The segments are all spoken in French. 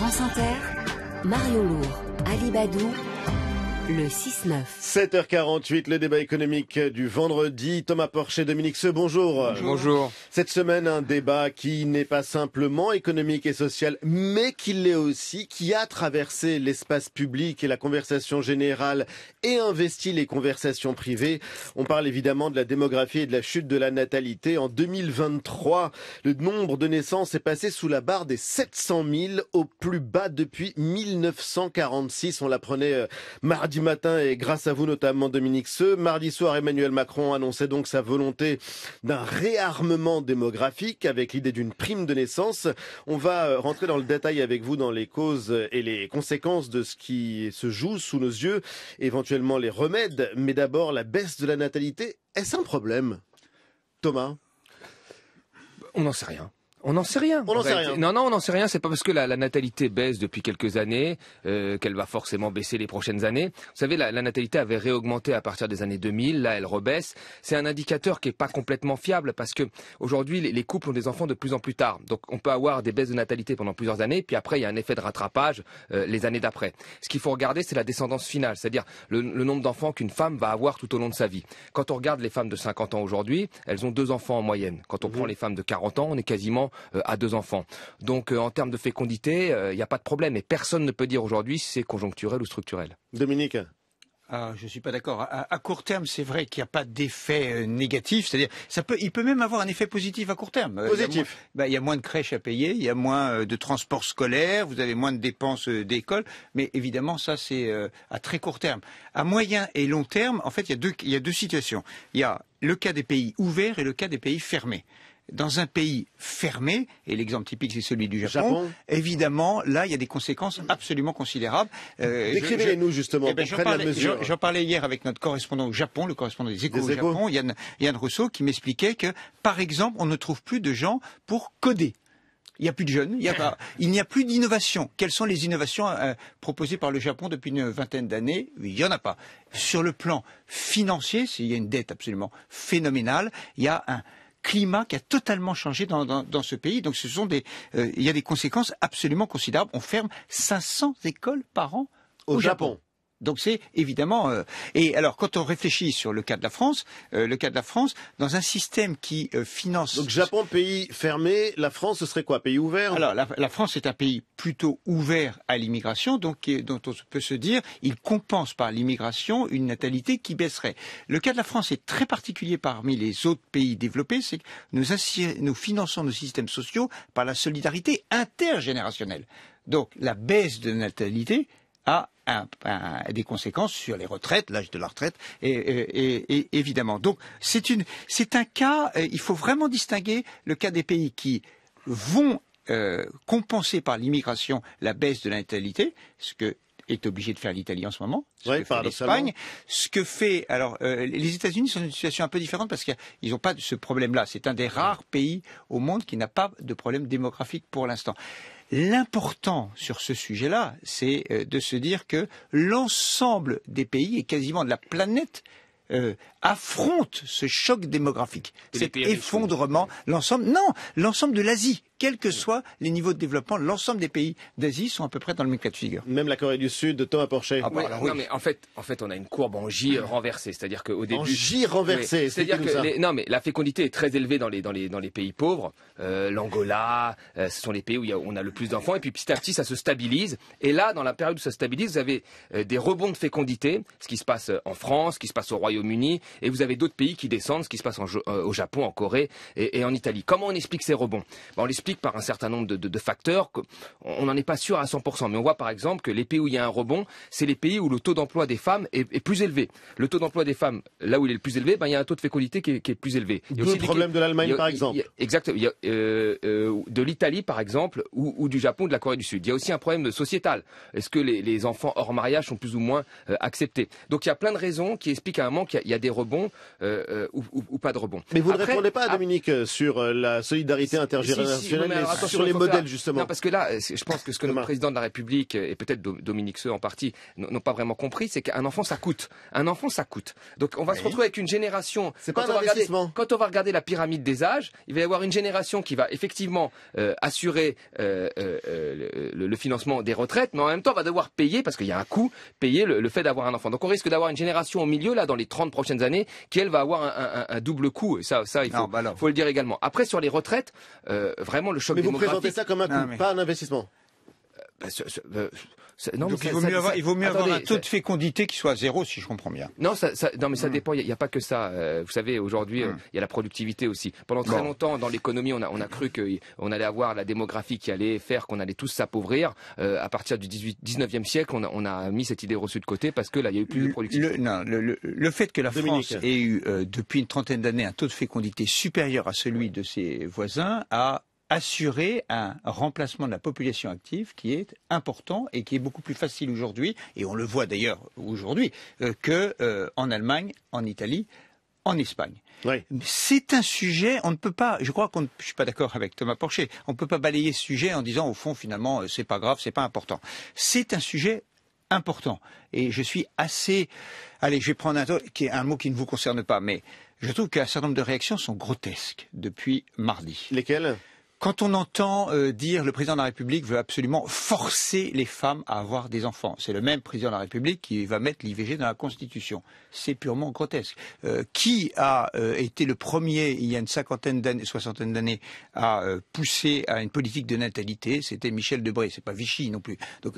France Inter, Mario Lourd, Ali Badou, le 6-9. 7h48, le débat économique du vendredi. Thomas Porcher, Dominique Seux, bonjour. Bonjour. Cette semaine, un débat qui n'est pas simplement économique et social, mais qui l'est aussi, qui a traversé l'espace public et la conversation générale et investi les conversations privées. On parle évidemment de la démographie et de la chute de la natalité. En 2023, le nombre de naissances est passé sous la barre des 700 000 au plus bas depuis 1946. On l'apprenait euh, mardi mardi matin et grâce à vous notamment Dominique Seux. Mardi soir, Emmanuel Macron annonçait donc sa volonté d'un réarmement démographique avec l'idée d'une prime de naissance. On va euh, rentrer dans le détail avec vous dans les causes et les conséquences de ce qui se joue sous nos yeux, éventuellement les remèdes, mais d'abord la baisse de la natalité. Est-ce un problème Thomas On n'en sait rien. On n'en sait rien. Non, non, on n'en sait rien. C'est pas parce que la, la, natalité baisse depuis quelques années euh, qu'elle va forcément baisser les prochaines années. Vous savez, la, la, natalité avait réaugmenté à partir des années 2000. Là, elle rebaisse. C'est un indicateur qui n'est pas complètement fiable parce que aujourd'hui, les, couples ont des enfants de plus en plus tard. Donc, on peut avoir des baisses de natalité pendant plusieurs années, puis après, il y a un effet de rattrapage euh, les années d'après. Ce qu'il faut regarder, c'est la descendance finale, c'est-à-dire le, nombre d'enfants qu'une femme va avoir tout au long de sa vie. Quand on regarde les femmes de 50 ans aujourd'hui, elles ont deux enfants en moyenne. Quand on prend mmh. les femmes de 40 ans, on est quasiment euh, à deux enfants. Donc euh, en termes de fécondité, il euh, n'y a pas de problème et personne ne peut dire aujourd'hui si c'est conjoncturel ou structurel. Dominique ah, je suis pas d'accord. À, court terme, c'est vrai qu'il n'y a pas d'effet négatif. C'est-à-dire, ça peut, il peut même avoir un effet positif à court terme. Positif. Bah, il y a moins, de crèches à payer, il y a moins de transports scolaires, vous avez moins de dépenses d'école. Mais évidemment, ça, c'est à très court terme. À moyen et long terme, en fait, il y a deux situations. Il y a le cas des pays ouverts et le cas des pays fermés dans un pays fermé, et l'exemple typique c'est celui du Japon, évidemment, là, il y a des conséquences absolument considérables. décrivez nous justement, J'en parlais, hier avec notre correspondant au Japon, le correspondant des échos au Japon, Yann, Rousseau, qui m'expliquait que, par exemple, on ne trouve plus de gens pour coder. Il n'y a plus de jeunes, il n'y a, il n'y a plus d'innovation. Quelles sont les innovations euh, proposées par le Japon depuis une vingtaine d'années Il n'y en a pas. Sur le plan financier, s'il y a une dette absolument phénoménale, il y a un, climat qui a totalement changé dans, ce pays. Donc ce sont des, euh, il y a des conséquences absolument considérables. On ferme 500 écoles par an au, Japon. Donc c'est évidemment euh, et alors quand on réfléchit sur le cas de la France, euh, le cas de la France dans un système qui euh, finance donc Japon pays fermé, la France ce serait quoi pays ouvert Alors la, France est un pays plutôt ouvert à l'immigration, donc dont on peut se dire il compense par l'immigration une natalité qui baisserait. Le cas de la France est très particulier parmi les autres pays développés, c'est que nous, nous finançons nos systèmes sociaux par la solidarité intergénérationnelle. Donc la baisse de natalité a des conséquences sur les retraites, l'âge de la retraite, et, évidemment. Donc c'est un cas. Euh, il faut vraiment distinguer le cas des pays qui vont euh, compenser par l'immigration la baisse de la natalité, ce que est obligé de faire l'Italie en ce moment, ce que fait l'Espagne, ce que fait alors euh, les États-Unis sont dans une situation un peu différente parce qu'ils n'ont pas ce problème-là. C'est un des rares pays au monde qui n'a pas de problème démographique pour l'instant. L'important sur ce sujet-là, c'est euh, de se dire que l'ensemble des pays et quasiment de la planète euh, affrontent ce choc démographique, cet effondrement, l'ensemble, non, l'ensemble de l'Asie, quels que soient les niveaux de développement. L'ensemble des pays d'Asie sont à peu près dans le même cas de figure. Même la Corée du Sud, Thomas Porcher. Ah, Non, mais en fait, en fait, on a une courbe en J ah. renversée, c'est-à-dire qu'au début. En J renversée, c'est-à-dire que non, mais la fécondité est très élevée dans les dans les dans les pays pauvres, euh, l'Angola, euh, ce sont les pays où on a le plus d'enfants, et puis petit à petit ça se stabilise. Et là, dans la période où ça se stabilise, vous avez euh, des rebonds de fécondité, ce qui se passe en France, ce qui se passe au Royaume-Uni, et vous avez d'autres pays qui descendent, ce qui se passe au Japon, en Corée et, en Italie. Comment on explique ces rebonds ben, par un certain nombre de, facteurs. On n'en est pas sûr à 100%, mais on voit par exemple que les pays où il y a un rebond, c'est les pays où le taux d'emploi des femmes est, plus élevé. Le taux d'emploi des femmes, là où il est le plus élevé, ben, il y a un taux de fécondité qui est, plus élevé. aussi le problème de l'Allemagne, par exemple. Euh, euh, de l'Italie, par exemple, ou, du Japon, de la Corée du Sud. Il y a aussi un problème sociétal. Est-ce que les, enfants hors mariage sont plus ou moins euh, acceptés Donc il y a plein de raisons qui expliquent à un moment qu'il y, a des rebonds ou, pas de rebonds. Mais vous ne répondez pas, à Dominique, sur la solidarité intergénérationnelle sur les modèles, justement. Non, parce que là, je pense que ce que le président de la République, et peut-être Dominique Seux en partie, n'ont pas vraiment compris, c'est qu'un enfant, ça coûte. Un enfant, ça coûte. Donc, on va se retrouver avec une génération. C'est pas un quand on va regarder la pyramide des âges, il va y avoir une génération qui va effectivement euh, assurer euh, euh, le, financement des retraites, mais en même temps, va devoir payer, parce qu'il y a un coût, payer le, fait d'avoir un enfant. Donc, on risque d'avoir une génération au milieu, là, dans les 30 prochaines années, qui, elle, va avoir un, double coût. ça, ça il ah, bah faut le dire également. Après, sur les retraites, vraiment, le mais vous présentez ça comme un coup, pas un investissement euh, bah, euh, il, vaut mieux avoir, il un taux de fécondité qui soit zéro, si je comprends bien. Non, non mais ça hmm. dépend. Il n'y a, pas que ça. Euh, vous savez, aujourd'hui, il hmm. y a la productivité aussi. Pendant très longtemps, dans l'économie, on a, on a cru qu'on allait avoir la démographie qui allait faire qu'on allait tous s'appauvrir. à partir du 19e siècle, on a, mis cette idée reçue de côté parce que là, il y a eu plus de productivité. Le, non, le, fait que la France ait eu depuis une trentaine d'années un taux de fécondité supérieur à celui de ses voisins a assurer un remplacement de la population active qui est important et qui est beaucoup plus facile aujourd'hui, et on le voit d'ailleurs aujourd'hui, euh, que euh, en Allemagne, en Italie, en Espagne. Oui. C'est un sujet, on ne peut pas, je crois qu'on ne, je suis pas d'accord avec Thomas Porcher, on ne peut pas balayer ce sujet en disant au fond finalement euh, c'est pas grave, c'est pas important. C'est un sujet important et je suis assez, allez je vais prendre un, qui est un mot qui ne vous concerne pas, mais je trouve qu'un certain nombre de réactions sont grotesques depuis mardi. Lesquelles quand on entend euh, dire le président de la République veut absolument forcer les femmes à avoir des enfants, c'est le même président de la République qui va mettre l'IVG dans la Constitution. C'est purement grotesque. Euh, qui a euh, été le premier, il y a une cinquantaine d'années, soixantaine d'années, à pousser à une politique de natalité C'était Michel Debré. C'est pas Vichy non plus. Donc,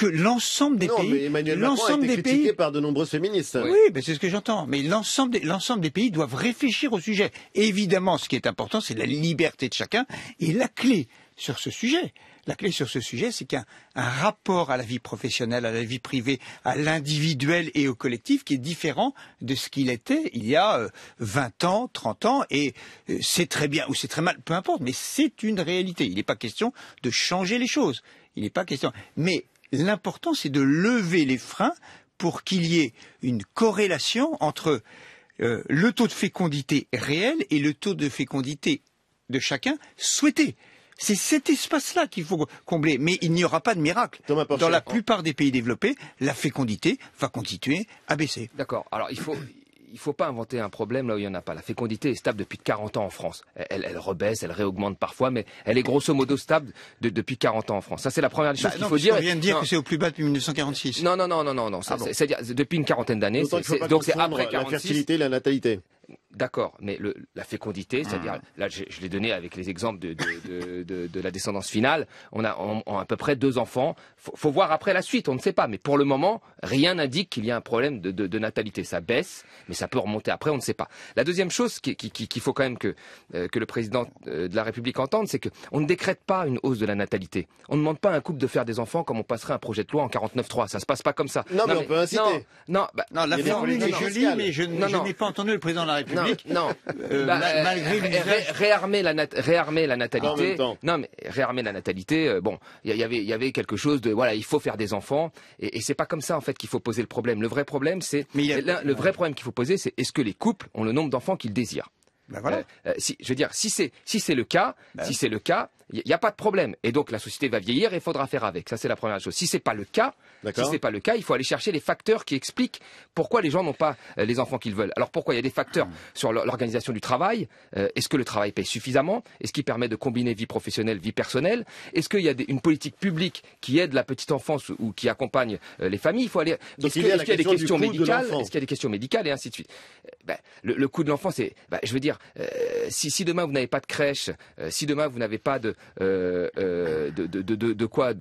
que l'ensemble des pays, mais Emmanuel Macron a critiqué par de nombreux féministes. Oui, c'est ce que j'entends. Mais l'ensemble des, l'ensemble des pays doivent réfléchir au sujet. évidemment, ce qui est important, c'est la liberté de chacun et la clé sur ce sujet. La clé sur ce sujet, c'est qu'un un rapport à la vie professionnelle, à la vie privée, à l'individuel et au collectif qui est différent de ce qu'il était il y a 20 euh, ans, 30 ans, et euh, c'est très bien ou c'est très mal, peu importe, mais c'est une réalité. Il n'est pas question de changer les choses. Il n'est pas question. Mais L'important, c'est de lever les freins pour qu'il y ait une corrélation entre euh, le taux de fécondité réel et le taux de fécondité de chacun souhaité. C'est cet espace-là qu'il faut combler. Mais il n'y aura pas de miracle. Dans la plupart des pays développés, la fécondité va continuer à baisser. D'accord. Alors, il faut, il ne faut pas inventer un problème là où il n'y en a pas. La fécondité est stable depuis 40 ans en France. Elle, elle rebaisse, elle réaugmente parfois, mais elle est grosso modo stable depuis 40 ans en France. Ça, c'est la première chose bah qu'il faut dire. On vient de dire que c'est au plus bas depuis 1946. Non, non, non, non, non. non. Ah c'est-à-dire depuis une quarantaine d'années. Donc c'est après 46. La fertilité, la natalité. D'accord, mais le, la fécondité, ah. c'est-à-dire, là je, je l'ai donné avec les exemples de, de, de, de, la descendance finale, on a on, à peu près deux enfants, faut, faut voir après la suite, on ne sait pas, mais pour le moment, rien n'indique qu'il y a un problème de, natalité, ça baisse, mais ça peut remonter après, on ne sait pas. La deuxième chose qu'il qui, qui, faut quand même que, euh, que le président euh, de la République entende, c'est qu'on ne décrète pas une hausse de la natalité, on ne demande pas à un couple de faire des enfants comme on passerait un projet de loi en 49-3. ça se passe pas comme ça. Non, mais, on peut inciter. Non, non, bah, non la formule est jolie, mais je, je n'ai pas entendu le président de la République. Non, euh, euh, bah, malgré réarmer la réarmer la natalité. Ah, non mais réarmer la natalité. Euh, bon, il y, avait il y avait quelque chose de voilà, il faut faire des enfants et, c'est pas comme ça en fait qu'il faut poser le problème. Le vrai problème c'est le vrai problème qu'il faut poser c'est est-ce que les couples ont le nombre d'enfants qu'ils désirent. Ben voilà. si, je veux dire, si c'est si c'est le cas, ben si c'est le cas, il n'y a pas de problème. Et donc la société va vieillir et il faudra faire avec. Ça c'est la première chose. Si c'est pas le cas, si c'est pas le cas, il faut aller chercher les facteurs qui expliquent pourquoi les gens n'ont pas euh, les enfants qu'ils veulent. Alors pourquoi il y a des facteurs hmm. sur l'organisation du travail euh, Est-ce que le travail paye suffisamment Est-ce qu'il permet de combiner vie professionnelle, vie personnelle Est-ce qu'il y a une politique publique qui aide la petite enfance ou qui accompagne euh, les familles Il faut aller. Est-ce qu'il y, a des questions médicales Est-ce qu'il y a des questions médicales et ainsi de suite eh ben, le, coût de l'enfant, c'est, bah, je veux dire, si, si, demain vous n'avez pas de crèche, si demain vous n'avez pas de, euh, euh, de, quoi,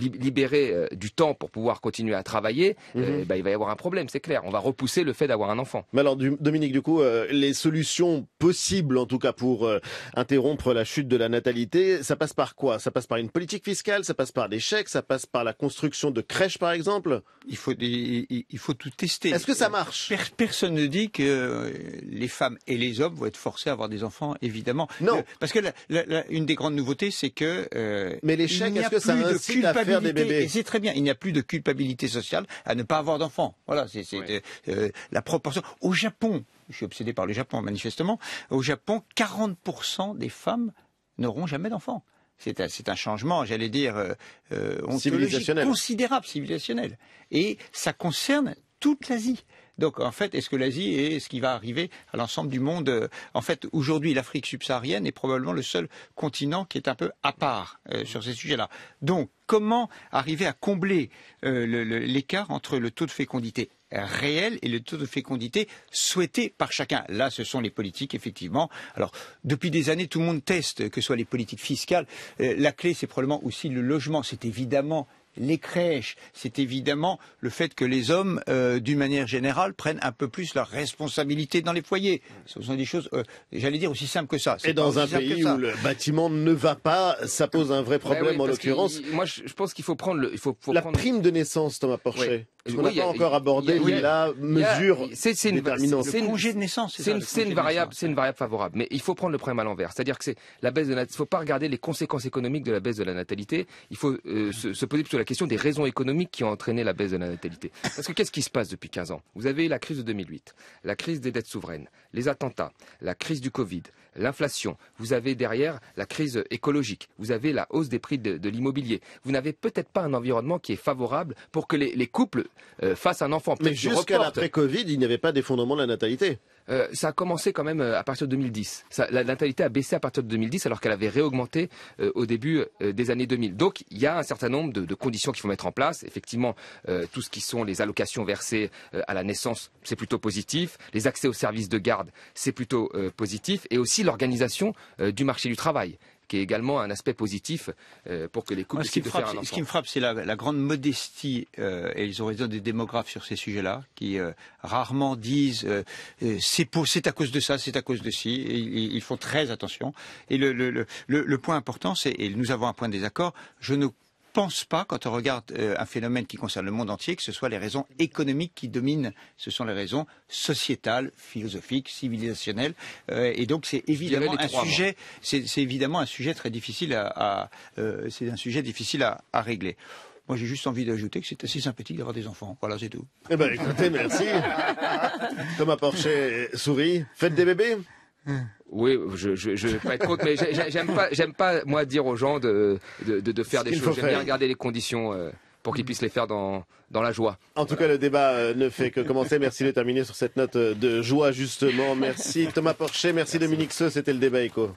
libérer euh, du temps pour pouvoir continuer à travailler, mhm. bah, il va y avoir un problème, c'est clair. On va repousser le fait d'avoir un enfant. Mais alors, Dominique, du coup, les solutions possibles, en tout cas pour interrompre la chute de la natalité, ça passe par quoi Ça passe par une politique fiscale, ça passe par des chèques, ça passe par la construction de crèches, par exemple Il faut, tout tester. Est-ce que ça marche Personne ne dit que les femmes et les hommes vont être forcés à avoir des enfants, évidemment. Non. Parce que une des grandes nouveauté, c'est que euh, mais l'échec, est ça à des bébés C'est très bien. Il n'y a plus de culpabilité sociale à ne pas avoir d'enfants. Voilà, c'est euh, euh, la proportion. Au Japon, je suis obsédé par le Japon manifestement. Au Japon, 40% des femmes n'auront jamais d'enfants. C'est un, changement, j'allais dire, considérable, civilisationnel. Et ça concerne toute l'Asie. Donc en fait, est-ce que l'Asie est ce qui va arriver à l'ensemble du monde euh, En fait, aujourd'hui, l'Afrique subsaharienne est probablement le seul continent qui est un peu à part euh, mm. sur ces sujets-là. Donc comment arriver à combler euh, l'écart entre le taux de fécondité réel et le taux de fécondité souhaité par chacun. Là, ce sont les politiques, effectivement. Alors, depuis des années, tout le monde teste, que ce soit les politiques fiscales. la clé, c'est probablement aussi le logement. C'est évidemment les crèches, c'est évidemment le fait que les hommes, euh, d'une manière générale, prennent un peu plus leur responsabilité dans les foyers. Ce sont des choses, euh, j'allais dire, aussi simples que ça. Et dans un pays où le bâtiment ne va pas, ça pose un vrai ben problème en l'occurrence. Moi, je pense qu'il faut prendre le, il la prime de naissance, Thomas Porcher. On n'a pas encore abordé la mesure c'est une, c'est une, variable, c'est une variable favorable. Mais il faut prendre le problème à l'envers, c'est-à-dire que c'est la baisse de, la, faut pas regarder les conséquences économiques de la baisse de la natalité. Il faut euh, se, se poser plutôt la question des raisons économiques qui ont entraîné la baisse de la natalité. Parce que qu'est-ce qui se passe depuis 15 ans Vous avez la crise de 2008, la crise des dettes souveraines, les attentats, la crise du Covid, l'inflation. Vous avez derrière la crise écologique. Vous avez la hausse des prix de, l'immobilier. Vous n'avez peut-être pas un environnement qui est favorable pour que les, couples euh, fassent un enfant. Mais jusqu'à l'après-Covid, il n'y avait pas d'effondrement de la natalité. Euh, ça a commencé quand même euh, à partir de 2010. la natalité a baissé à partir de 2010 alors qu'elle avait réaugmenté euh, au début des années 2000. Donc il y a un certain nombre de, de conditions qu'il faut mettre en place. Effectivement, tout ce qui sont les allocations versées à la naissance, c'est plutôt positif. Les accès aux services de garde, c'est plutôt positif. Et aussi l'organisation du marché du travail qui est également un aspect positif euh, pour que les couples puissent faire Ce qui me frappe, c'est la, grande modestie euh, et ils ont raison des démographes sur ces sujets-là, qui euh, rarement disent c'est à cause de ça, c'est à cause de ci. Et ils, font très attention. Et le, point important, c'est et nous avons un point de désaccord. Je ne je pense pas, quand on regarde euh, un phénomène qui concerne le monde entier, que ce soit les raisons économiques qui dominent. Ce sont les raisons sociétales, philosophiques, civilisationnelles. Euh, et donc, c'est évidemment un sujet, c'est, évidemment un sujet très difficile à, euh, c'est un sujet difficile à, régler. Moi, j'ai juste envie d'ajouter que c'est assez sympathique d'avoir des enfants. Voilà, c'est tout. Eh ben, écoutez, merci. Thomas Porcher sourit. Faites des bébés. Oui, je, ne pas être contre, mais j'aime pas, pas moi dire aux gens de faire des choses. J'aime bien regarder les conditions. Euh, pour qu'ils puissent les faire dans, dans la joie. En tout cas, le débat euh, ne fait que commencer. Merci de terminer sur cette note de joie, justement. Merci Thomas Porcher, merci, merci. Dominique Seux, c'était le débat éco.